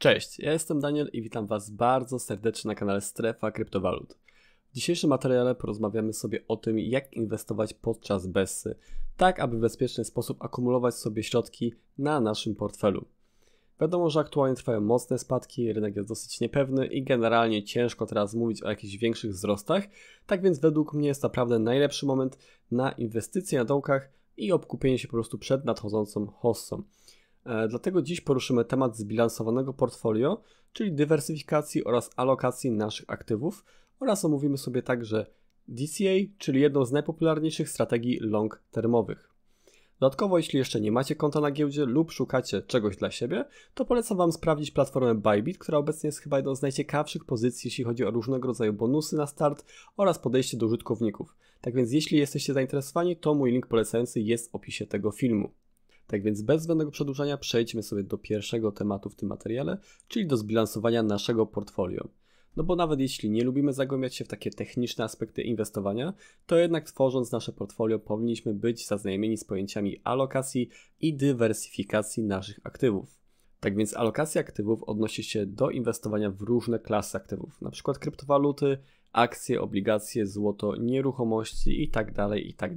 Cześć, ja jestem Daniel i witam Was bardzo serdecznie na kanale Strefa Kryptowalut. W dzisiejszym materiale porozmawiamy sobie o tym, jak inwestować podczas BESY, tak aby w bezpieczny sposób akumulować sobie środki na naszym portfelu. Wiadomo, że aktualnie trwają mocne spadki, rynek jest dosyć niepewny i generalnie ciężko teraz mówić o jakichś większych wzrostach, tak więc według mnie jest naprawdę najlepszy moment na inwestycje na dołkach i obkupienie się po prostu przed nadchodzącą hossą. E, dlatego dziś poruszymy temat zbilansowanego portfolio, czyli dywersyfikacji oraz alokacji naszych aktywów oraz omówimy sobie także DCA, czyli jedną z najpopularniejszych strategii long-termowych. Dodatkowo, jeśli jeszcze nie macie konta na giełdzie lub szukacie czegoś dla siebie, to polecam Wam sprawdzić platformę Bybit, która obecnie jest chyba jedną z najciekawszych pozycji, jeśli chodzi o różnego rodzaju bonusy na start oraz podejście do użytkowników. Tak więc, jeśli jesteście zainteresowani, to mój link polecający jest w opisie tego filmu. Tak więc bez zbędnego przedłużania przejdźmy sobie do pierwszego tematu w tym materiale, czyli do zbilansowania naszego portfolio. No bo nawet jeśli nie lubimy zagłębiać się w takie techniczne aspekty inwestowania, to jednak tworząc nasze portfolio powinniśmy być zaznajomieni z pojęciami alokacji i dywersyfikacji naszych aktywów. Tak więc alokacja aktywów odnosi się do inwestowania w różne klasy aktywów, np. kryptowaluty, akcje, obligacje, złoto, nieruchomości itd. Tak itd. Tak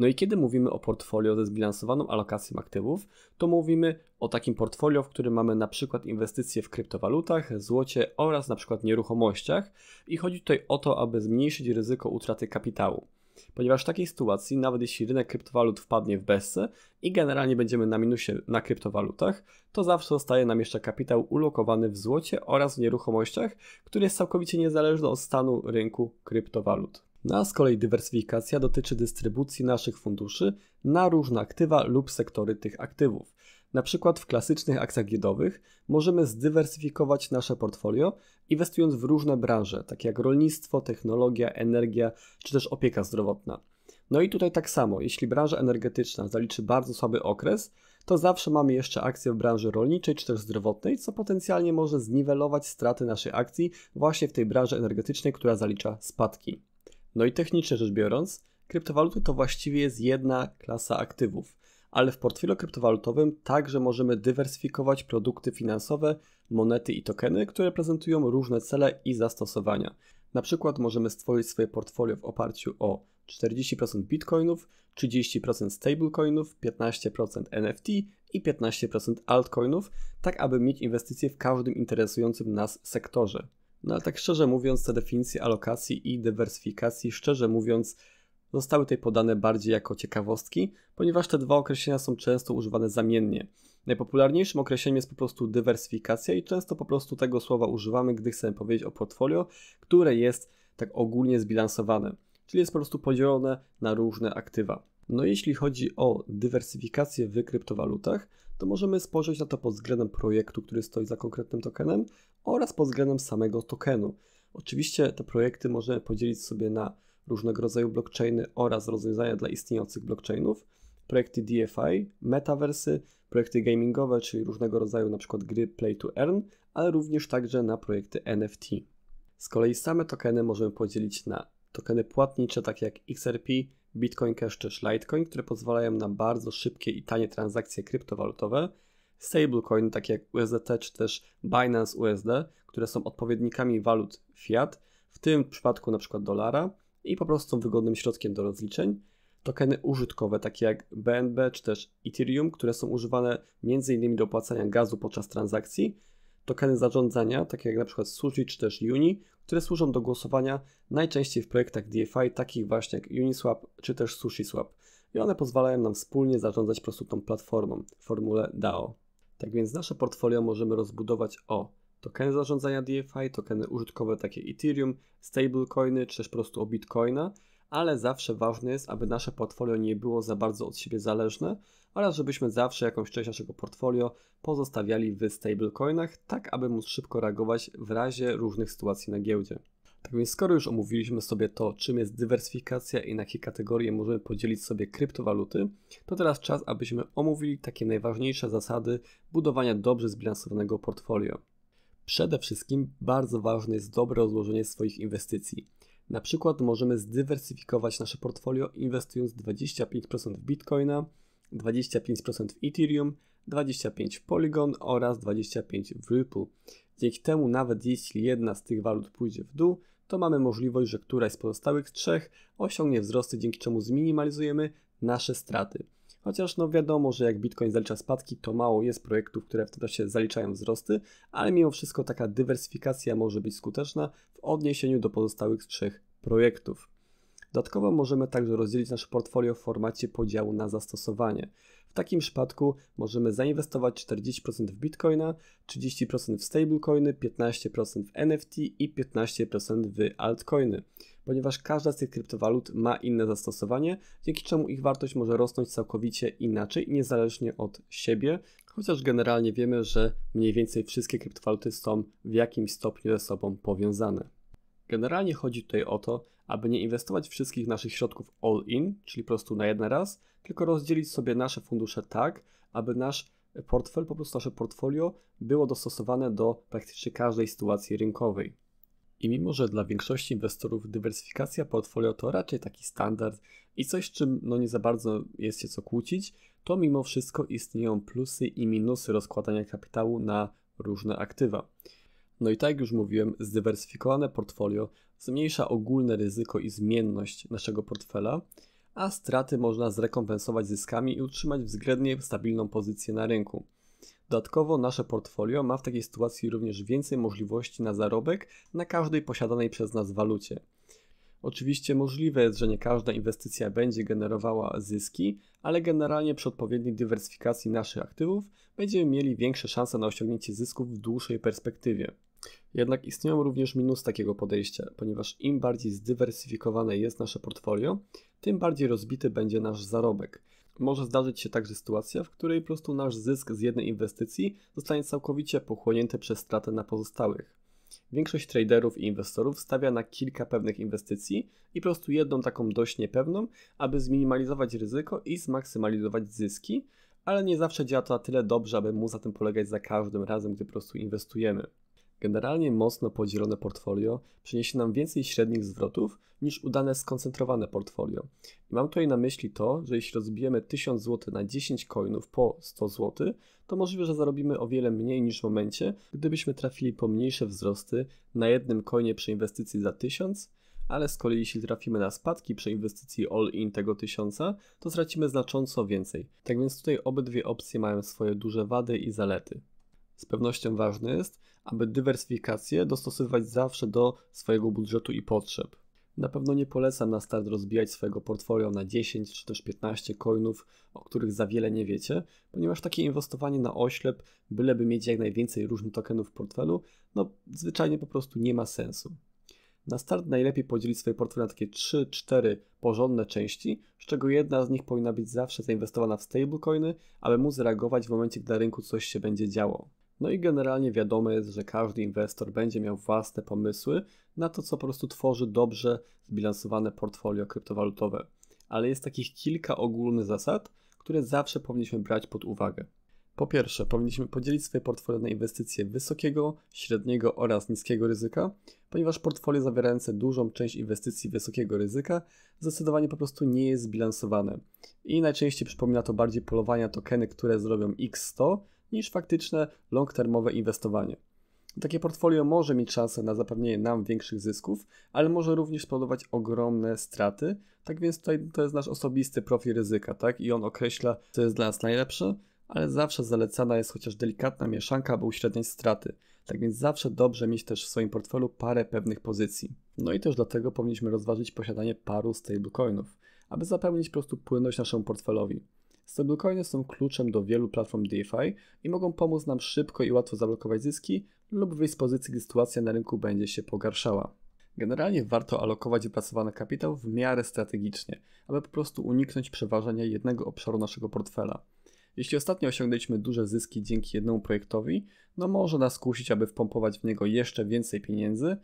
no i kiedy mówimy o portfolio ze zbilansowaną alokacją aktywów, to mówimy o takim portfolio, w którym mamy na przykład inwestycje w kryptowalutach, złocie oraz na przykład nieruchomościach i chodzi tutaj o to, aby zmniejszyć ryzyko utraty kapitału ponieważ w takiej sytuacji, nawet jeśli rynek kryptowalut wpadnie w bezce i generalnie będziemy na minusie na kryptowalutach, to zawsze zostaje nam jeszcze kapitał ulokowany w złocie oraz w nieruchomościach, który jest całkowicie niezależny od stanu rynku kryptowalut. No a z kolei dywersyfikacja dotyczy dystrybucji naszych funduszy na różne aktywa lub sektory tych aktywów. Na przykład w klasycznych akcjach giełdowych możemy zdywersyfikować nasze portfolio, inwestując w różne branże, takie jak rolnictwo, technologia, energia czy też opieka zdrowotna. No i tutaj tak samo, jeśli branża energetyczna zaliczy bardzo słaby okres, to zawsze mamy jeszcze akcje w branży rolniczej czy też zdrowotnej, co potencjalnie może zniwelować straty naszej akcji właśnie w tej branży energetycznej, która zalicza spadki. No i technicznie rzecz biorąc, kryptowaluty to właściwie jest jedna klasa aktywów, ale w portfelu kryptowalutowym także możemy dywersyfikować produkty finansowe, monety i tokeny, które prezentują różne cele i zastosowania. Na przykład możemy stworzyć swoje portfolio w oparciu o 40% bitcoinów, 30% stablecoinów, 15% NFT i 15% altcoinów, tak aby mieć inwestycje w każdym interesującym nas sektorze. No ale tak szczerze mówiąc, te definicje alokacji i dywersyfikacji, szczerze mówiąc, zostały tutaj podane bardziej jako ciekawostki, ponieważ te dwa określenia są często używane zamiennie. Najpopularniejszym określeniem jest po prostu dywersyfikacja i często po prostu tego słowa używamy, gdy chcemy powiedzieć o portfolio, które jest tak ogólnie zbilansowane, czyli jest po prostu podzielone na różne aktywa. No jeśli chodzi o dywersyfikację w kryptowalutach, to możemy spojrzeć na to pod względem projektu, który stoi za konkretnym tokenem oraz pod względem samego tokenu. Oczywiście te projekty możemy podzielić sobie na różnego rodzaju blockchainy oraz rozwiązania dla istniejących blockchainów, projekty DeFi, metaversy, projekty gamingowe, czyli różnego rodzaju np. gry play to earn, ale również także na projekty NFT. Z kolei same tokeny możemy podzielić na tokeny płatnicze, takie jak XRP, Bitcoin Cash czy Litecoin, które pozwalają na bardzo szybkie i tanie transakcje kryptowalutowe, stablecoin takie jak USDT czy też Binance USD, które są odpowiednikami walut fiat, w tym przypadku na przykład dolara i po prostu są wygodnym środkiem do rozliczeń. Tokeny użytkowe takie jak BNB czy też Ethereum, które są używane m.in. do opłacania gazu podczas transakcji, tokeny zarządzania, takie jak na przykład Sushi czy też Uni, które służą do głosowania najczęściej w projektach DeFi, takich właśnie jak Uniswap czy też SushiSwap. I one pozwalają nam wspólnie zarządzać po prostu tą platformą w formule DAO. Tak więc nasze portfolio możemy rozbudować o tokeny zarządzania DeFi, tokeny użytkowe takie Ethereum, stablecoiny czy też po prostu o Bitcoina, ale zawsze ważne jest, aby nasze portfolio nie było za bardzo od siebie zależne oraz żebyśmy zawsze jakąś część naszego portfolio pozostawiali w stablecoinach, tak aby móc szybko reagować w razie różnych sytuacji na giełdzie. Tak więc skoro już omówiliśmy sobie to, czym jest dywersyfikacja i na jakie kategorie możemy podzielić sobie kryptowaluty, to teraz czas, abyśmy omówili takie najważniejsze zasady budowania dobrze zbilansowanego portfolio. Przede wszystkim bardzo ważne jest dobre rozłożenie swoich inwestycji. Na przykład możemy zdywersyfikować nasze portfolio inwestując 25% w Bitcoina, 25% w Ethereum, 25 w Polygon oraz 25 w Ripple. Dzięki temu nawet jeśli jedna z tych walut pójdzie w dół, to mamy możliwość, że któraś z pozostałych trzech osiągnie wzrosty, dzięki czemu zminimalizujemy nasze straty. Chociaż no wiadomo, że jak Bitcoin zalicza spadki, to mało jest projektów, które w tym czasie zaliczają wzrosty, ale mimo wszystko taka dywersyfikacja może być skuteczna w odniesieniu do pozostałych trzech projektów. Dodatkowo możemy także rozdzielić nasze portfolio w formacie podziału na zastosowanie. W takim przypadku możemy zainwestować 40% w bitcoina, 30% w stablecoiny, 15% w NFT i 15% w altcoiny, ponieważ każda z tych kryptowalut ma inne zastosowanie, dzięki czemu ich wartość może rosnąć całkowicie inaczej i niezależnie od siebie, chociaż generalnie wiemy, że mniej więcej wszystkie kryptowaluty są w jakimś stopniu ze sobą powiązane. Generalnie chodzi tutaj o to, aby nie inwestować wszystkich naszych środków all in, czyli po prostu na jeden raz, tylko rozdzielić sobie nasze fundusze tak, aby nasz portfel, po prostu nasze portfolio było dostosowane do praktycznie każdej sytuacji rynkowej. I mimo, że dla większości inwestorów dywersyfikacja portfolio to raczej taki standard i coś, czym no nie za bardzo jest się co kłócić, to mimo wszystko istnieją plusy i minusy rozkładania kapitału na różne aktywa. No i tak jak już mówiłem, zdywersyfikowane portfolio zmniejsza ogólne ryzyko i zmienność naszego portfela, a straty można zrekompensować zyskami i utrzymać względnie stabilną pozycję na rynku. Dodatkowo nasze portfolio ma w takiej sytuacji również więcej możliwości na zarobek na każdej posiadanej przez nas walucie. Oczywiście możliwe jest, że nie każda inwestycja będzie generowała zyski, ale generalnie przy odpowiedniej dywersyfikacji naszych aktywów będziemy mieli większe szanse na osiągnięcie zysków w dłuższej perspektywie. Jednak istnieją również minusy takiego podejścia, ponieważ im bardziej zdywersyfikowane jest nasze portfolio, tym bardziej rozbity będzie nasz zarobek. Może zdarzyć się także sytuacja, w której po prostu nasz zysk z jednej inwestycji zostanie całkowicie pochłonięty przez stratę na pozostałych. Większość traderów i inwestorów stawia na kilka pewnych inwestycji i po prostu jedną taką dość niepewną, aby zminimalizować ryzyko i zmaksymalizować zyski, ale nie zawsze działa to na tyle dobrze, aby mu za tym polegać za każdym razem, gdy po prostu inwestujemy. Generalnie mocno podzielone portfolio przyniesie nam więcej średnich zwrotów niż udane skoncentrowane portfolio. I mam tutaj na myśli to, że jeśli rozbijemy 1000 zł na 10 coinów po 100 zł, to możliwe, że zarobimy o wiele mniej niż w momencie, gdybyśmy trafili po mniejsze wzrosty na jednym coinie przy inwestycji za 1000, ale z kolei jeśli trafimy na spadki przy inwestycji all-in tego 1000, to stracimy znacząco więcej. Tak więc tutaj obydwie opcje mają swoje duże wady i zalety. Z pewnością ważne jest, aby dywersyfikację dostosowywać zawsze do swojego budżetu i potrzeb. Na pewno nie polecam na start rozbijać swojego portfolio na 10 czy też 15 coinów, o których za wiele nie wiecie, ponieważ takie inwestowanie na oślep, byleby mieć jak najwięcej różnych tokenów w portfelu, no zwyczajnie po prostu nie ma sensu. Na start najlepiej podzielić swoje portfolio na takie 3-4 porządne części, z czego jedna z nich powinna być zawsze zainwestowana w stablecoiny, aby móc reagować w momencie, gdy na rynku coś się będzie działo. No i generalnie wiadomo jest, że każdy inwestor będzie miał własne pomysły na to, co po prostu tworzy dobrze zbilansowane portfolio kryptowalutowe. Ale jest takich kilka ogólnych zasad, które zawsze powinniśmy brać pod uwagę. Po pierwsze, powinniśmy podzielić swoje portfolio na inwestycje wysokiego, średniego oraz niskiego ryzyka, ponieważ portfolio zawierające dużą część inwestycji wysokiego ryzyka zdecydowanie po prostu nie jest zbilansowane. I najczęściej przypomina to bardziej polowania tokeny, które zrobią X100, niż faktyczne long-termowe inwestowanie. Takie portfolio może mieć szansę na zapewnienie nam większych zysków, ale może również spowodować ogromne straty. Tak więc tutaj to jest nasz osobisty profil ryzyka, tak? I on określa, co jest dla nas najlepsze, ale zawsze zalecana jest chociaż delikatna mieszanka, aby uśredniać straty. Tak więc zawsze dobrze mieć też w swoim portfelu parę pewnych pozycji. No i też dlatego powinniśmy rozważyć posiadanie paru stablecoinów, aby zapewnić po prostu płynność naszemu portfelowi. Stablecoiny są kluczem do wielu platform DeFi i mogą pomóc nam szybko i łatwo zablokować zyski lub wyjść z pozycji, gdy sytuacja na rynku będzie się pogarszała. Generalnie warto alokować wypracowany kapitał w miarę strategicznie, aby po prostu uniknąć przeważenia jednego obszaru naszego portfela. Jeśli ostatnio osiągnęliśmy duże zyski dzięki jednemu projektowi, no może nas kusić, aby wpompować w niego jeszcze więcej pieniędzy,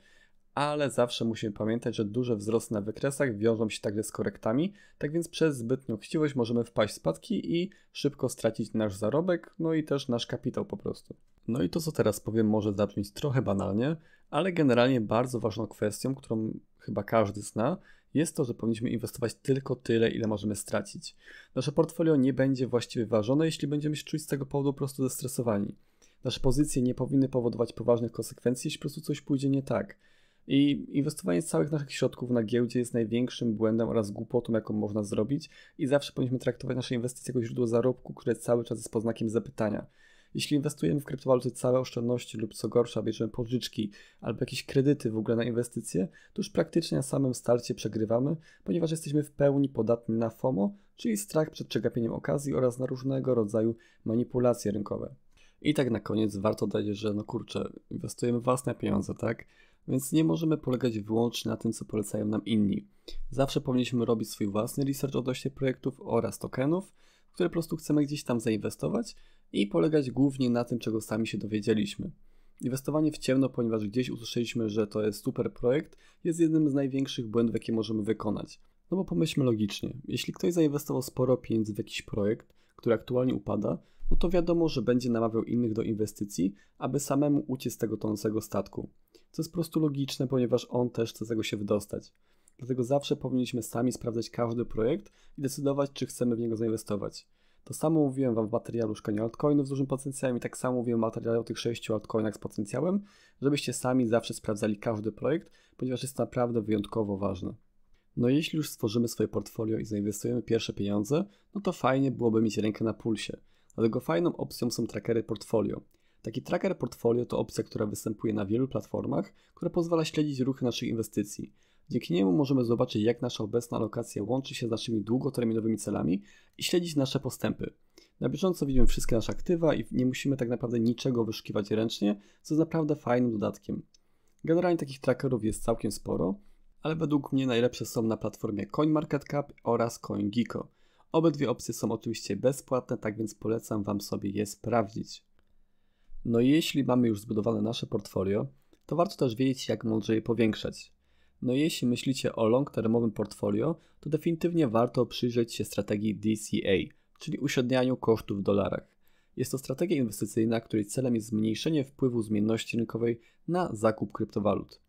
ale zawsze musimy pamiętać, że duże wzrosty na wykresach wiążą się także z korektami, tak więc przez zbytnią chciwość możemy wpaść w spadki i szybko stracić nasz zarobek, no i też nasz kapitał po prostu. No i to co teraz powiem może zabrzmieć trochę banalnie, ale generalnie bardzo ważną kwestią, którą chyba każdy zna, jest to, że powinniśmy inwestować tylko tyle, ile możemy stracić. Nasze portfolio nie będzie właściwie ważone, jeśli będziemy się czuć z tego powodu po prostu zestresowani. Nasze pozycje nie powinny powodować poważnych konsekwencji, jeśli po prostu coś pójdzie nie tak. I inwestowanie całych naszych środków na giełdzie jest największym błędem oraz głupotą, jaką można zrobić, i zawsze powinniśmy traktować nasze inwestycje jako źródło zarobku, które cały czas jest pod znakiem zapytania. Jeśli inwestujemy w kryptowaluty całe oszczędności lub co gorsza bierzemy pożyczki albo jakieś kredyty w ogóle na inwestycje, to już praktycznie na samym starcie przegrywamy, ponieważ jesteśmy w pełni podatni na FOMO, czyli strach przed przegapieniem okazji oraz na różnego rodzaju manipulacje rynkowe. I tak na koniec warto dodać, że no kurczę, inwestujemy własne pieniądze, tak? więc nie możemy polegać wyłącznie na tym, co polecają nam inni. Zawsze powinniśmy robić swój własny research odnośnie projektów oraz tokenów, które po prostu chcemy gdzieś tam zainwestować i polegać głównie na tym, czego sami się dowiedzieliśmy. Inwestowanie w ciemno, ponieważ gdzieś usłyszeliśmy, że to jest super projekt, jest jednym z największych błędów, jakie możemy wykonać. No bo pomyślmy logicznie, jeśli ktoś zainwestował sporo pieniędzy w jakiś projekt, który aktualnie upada, no to wiadomo, że będzie namawiał innych do inwestycji, aby samemu uciec z tego tonącego statku. Co jest po prostu logiczne, ponieważ on też chce z tego się wydostać. Dlatego zawsze powinniśmy sami sprawdzać każdy projekt i decydować, czy chcemy w niego zainwestować. To samo mówiłem Wam w materiału szukania altcoinów z dużym potencjałem i tak samo mówiłem w materiale o tych sześciu altcoinach z potencjałem, żebyście sami zawsze sprawdzali każdy projekt, ponieważ jest naprawdę wyjątkowo ważne. No jeśli już stworzymy swoje portfolio i zainwestujemy pierwsze pieniądze, no to fajnie byłoby mieć rękę na pulsie. Dlatego fajną opcją są trackery portfolio. Taki tracker portfolio to opcja, która występuje na wielu platformach, która pozwala śledzić ruchy naszych inwestycji. Dzięki niemu możemy zobaczyć, jak nasza obecna alokacja łączy się z naszymi długoterminowymi celami i śledzić nasze postępy. Na bieżąco widzimy wszystkie nasze aktywa i nie musimy tak naprawdę niczego wyszukiwać ręcznie, co jest naprawdę fajnym dodatkiem. Generalnie takich trackerów jest całkiem sporo, ale według mnie najlepsze są na platformie CoinMarketCap oraz CoinGecko. Obydwie opcje są oczywiście bezpłatne, tak więc polecam Wam sobie je sprawdzić. No i jeśli mamy już zbudowane nasze portfolio, to warto też wiedzieć, jak mądrze je powiększać. No i jeśli myślicie o long-termowym portfolio, to definitywnie warto przyjrzeć się strategii DCA, czyli uśrednianiu kosztów w dolarach. Jest to strategia inwestycyjna, której celem jest zmniejszenie wpływu zmienności rynkowej na zakup kryptowalut.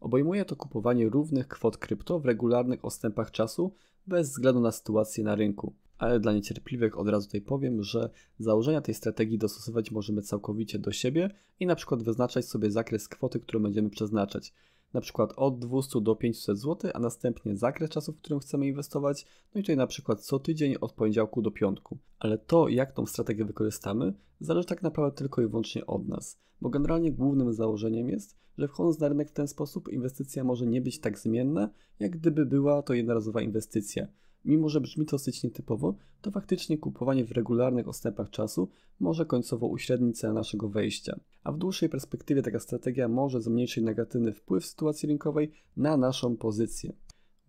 Obejmuje to kupowanie równych kwot krypto w regularnych odstępach czasu bez względu na sytuację na rynku. Ale dla niecierpliwych od razu tutaj powiem, że założenia tej strategii dostosować możemy całkowicie do siebie i na przykład wyznaczać sobie zakres kwoty, którą będziemy przeznaczać na przykład od 200 do 500 zł, a następnie zakres czasu, w którym chcemy inwestować, no i czyli na przykład co tydzień od poniedziałku do piątku. Ale to, jak tą strategię wykorzystamy, zależy tak naprawdę tylko i wyłącznie od nas, bo generalnie głównym założeniem jest, że wchodząc na rynek w ten sposób inwestycja może nie być tak zmienna, jak gdyby była to jednorazowa inwestycja. Mimo, że brzmi to dosyć nietypowo, to faktycznie kupowanie w regularnych odstępach czasu może końcowo uśrednić cenę naszego wejścia, a w dłuższej perspektywie taka strategia może zmniejszyć negatywny wpływ sytuacji rynkowej na naszą pozycję.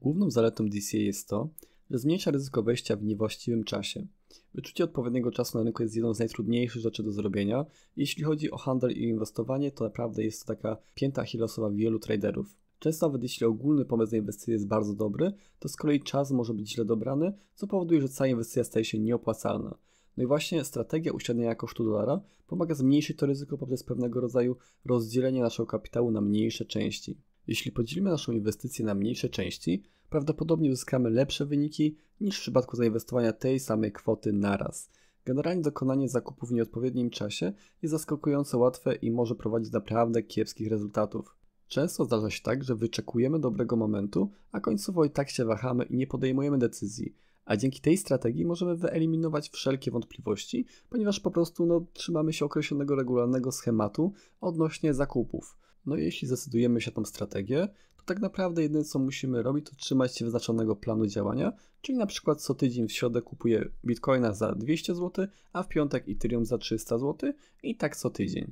Główną zaletą DCA jest to, że zmniejsza ryzyko wejścia w niewłaściwym czasie. Wyczucie odpowiedniego czasu na rynku jest jedną z najtrudniejszych rzeczy do zrobienia. Jeśli chodzi o handel i inwestowanie, to naprawdę jest to taka pięta achillesowa wielu traderów. Często nawet jeśli ogólny pomysł na inwestycję jest bardzo dobry, to z kolei czas może być źle dobrany, co powoduje, że cała inwestycja staje się nieopłacalna. No i właśnie strategia uśredniania kosztu dolara pomaga zmniejszyć to ryzyko poprzez pewnego rodzaju rozdzielenie naszego kapitału na mniejsze części. Jeśli podzielimy naszą inwestycję na mniejsze części, prawdopodobnie uzyskamy lepsze wyniki niż w przypadku zainwestowania tej samej kwoty naraz. Generalnie dokonanie zakupu w nieodpowiednim czasie jest zaskakująco łatwe i może prowadzić do naprawdę kiepskich rezultatów. Często zdarza się tak, że wyczekujemy dobrego momentu, a końcowo i tak się wahamy i nie podejmujemy decyzji. A dzięki tej strategii możemy wyeliminować wszelkie wątpliwości, ponieważ po prostu no, trzymamy się określonego regularnego schematu odnośnie zakupów. No i jeśli zdecydujemy się na tą strategię, to tak naprawdę jedyne co musimy robić, to trzymać się wyznaczonego planu działania, czyli na przykład co tydzień w środę kupuję bitcoina za 200 zł, a w piątek Ethereum za 300 zł i tak co tydzień.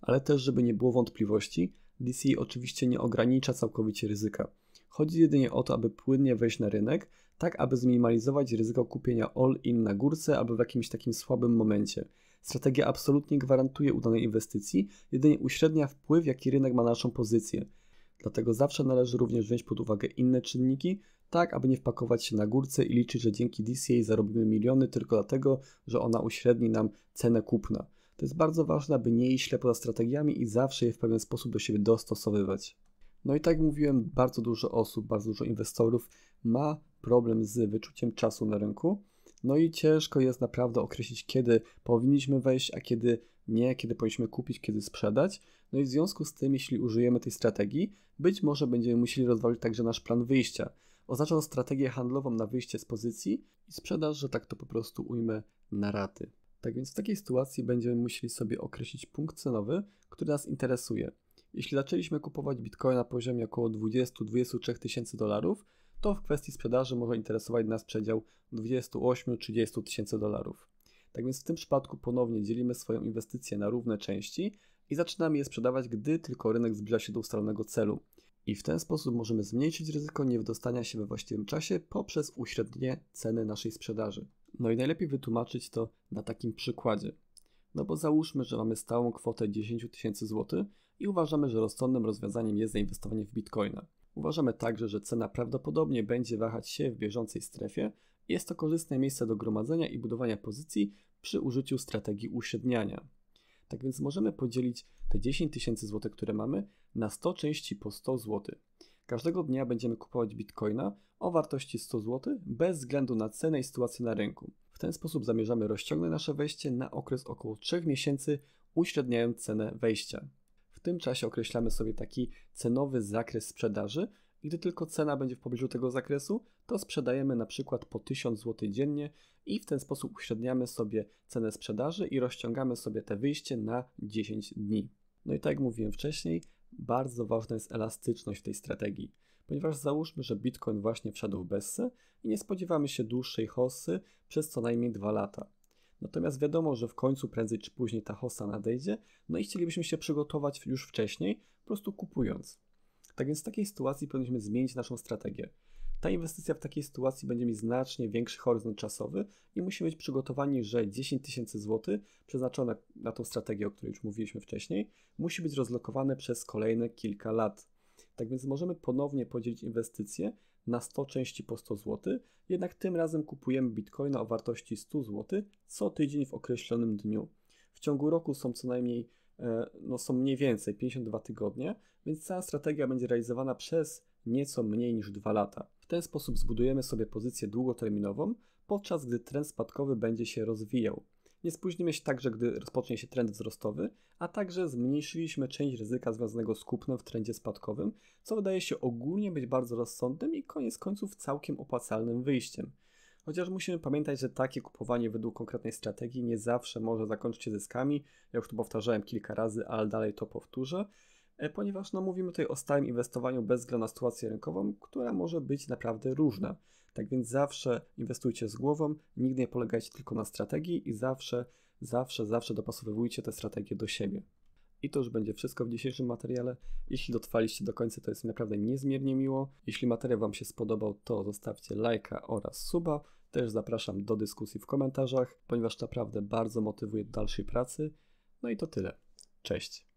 Ale też, żeby nie było wątpliwości, DC oczywiście nie ogranicza całkowicie ryzyka. Chodzi jedynie o to, aby płynnie wejść na rynek, tak aby zminimalizować ryzyko kupienia all-in na górce albo w jakimś takim słabym momencie. Strategia absolutnie gwarantuje udanej inwestycji, jedynie uśrednia wpływ, jaki rynek ma na naszą pozycję. Dlatego zawsze należy również wziąć pod uwagę inne czynniki, tak aby nie wpakować się na górce i liczyć, że dzięki DCA zarobimy miliony tylko dlatego, że ona uśredni nam cenę kupna. To jest bardzo ważne, aby nie iść ślepo za strategiami i zawsze je w pewien sposób do siebie dostosowywać. No i tak jak mówiłem, bardzo dużo osób, bardzo dużo inwestorów ma problem z wyczuciem czasu na rynku. No i ciężko jest naprawdę określić, kiedy powinniśmy wejść, a kiedy nie, kiedy powinniśmy kupić, kiedy sprzedać. No i w związku z tym, jeśli użyjemy tej strategii, być może będziemy musieli rozważyć także nasz plan wyjścia. Oznacza to strategię handlową na wyjście z pozycji i sprzedaż, że tak to po prostu ujmę na raty. Tak więc w takiej sytuacji będziemy musieli sobie określić punkt cenowy, który nas interesuje. Jeśli zaczęliśmy kupować Bitcoin na poziomie około 20-23 tysięcy dolarów, to w kwestii sprzedaży może interesować nas przedział 28-30 tysięcy dolarów. Tak więc w tym przypadku ponownie dzielimy swoją inwestycję na równe części i zaczynamy je sprzedawać, gdy tylko rynek zbliża się do ustalonego celu. I w ten sposób możemy zmniejszyć ryzyko niewydostania się we właściwym czasie poprzez uśrednienie ceny naszej sprzedaży. No i najlepiej wytłumaczyć to na takim przykładzie. No bo załóżmy, że mamy stałą kwotę 10 tysięcy złotych i uważamy, że rozsądnym rozwiązaniem jest zainwestowanie w bitcoina. Uważamy także, że cena prawdopodobnie będzie wahać się w bieżącej strefie. Jest to korzystne miejsce do gromadzenia i budowania pozycji przy użyciu strategii uśredniania. Tak więc możemy podzielić te 10 tysięcy złotych, które mamy, na 100 części po 100 zł. Każdego dnia będziemy kupować bitcoina o wartości 100 zł bez względu na cenę i sytuację na rynku. W ten sposób zamierzamy rozciągnąć nasze wejście na okres około 3 miesięcy, uśredniając cenę wejścia. W tym czasie określamy sobie taki cenowy zakres sprzedaży. Gdy tylko cena będzie w pobliżu tego zakresu, to sprzedajemy na przykład po 1000 zł dziennie i w ten sposób uśredniamy sobie cenę sprzedaży i rozciągamy sobie te wyjście na 10 dni. No i tak jak mówiłem wcześniej, bardzo ważna jest elastyczność tej strategii, ponieważ załóżmy, że Bitcoin właśnie wszedł w Bessę i nie spodziewamy się dłuższej hossy przez co najmniej 2 lata. Natomiast wiadomo, że w końcu prędzej czy później ta hossa nadejdzie, no i chcielibyśmy się przygotować już wcześniej, po prostu kupując. Tak więc w takiej sytuacji powinniśmy zmienić naszą strategię. Ta inwestycja w takiej sytuacji będzie mieć znacznie większy horyzont czasowy i musimy być przygotowani, że 10 tysięcy złotych przeznaczone na tą strategię, o której już mówiliśmy wcześniej, musi być rozlokowane przez kolejne kilka lat. Tak więc możemy ponownie podzielić inwestycje na 100 części po 100 zł, jednak tym razem kupujemy bitcoina o wartości 100 zł co tydzień w określonym dniu. W ciągu roku są co najmniej, e, no są mniej więcej 52 tygodnie, więc cała strategia będzie realizowana przez nieco mniej niż 2 lata ten sposób zbudujemy sobie pozycję długoterminową, podczas gdy trend spadkowy będzie się rozwijał. Nie spóźnimy się także, gdy rozpocznie się trend wzrostowy, a także zmniejszyliśmy część ryzyka związanego z kupnem w trendzie spadkowym, co wydaje się ogólnie być bardzo rozsądnym i koniec końców całkiem opłacalnym wyjściem. Chociaż musimy pamiętać, że takie kupowanie według konkretnej strategii nie zawsze może zakończyć się zyskami. Ja już to powtarzałem kilka razy, ale dalej to powtórzę. E, ponieważ no, mówimy tutaj o stałym inwestowaniu bez względu na sytuację rynkową, która może być naprawdę różna. Tak więc zawsze inwestujcie z głową, nigdy nie polegajcie tylko na strategii i zawsze, zawsze, zawsze dopasowywujcie te strategie do siebie. I to już będzie wszystko w dzisiejszym materiale. Jeśli dotrwaliście do końca, to jest mi naprawdę niezmiernie miło. Jeśli materiał Wam się spodobał, to zostawcie lajka oraz suba. Też zapraszam do dyskusji w komentarzach, ponieważ naprawdę bardzo motywuje do dalszej pracy. No i to tyle. Cześć.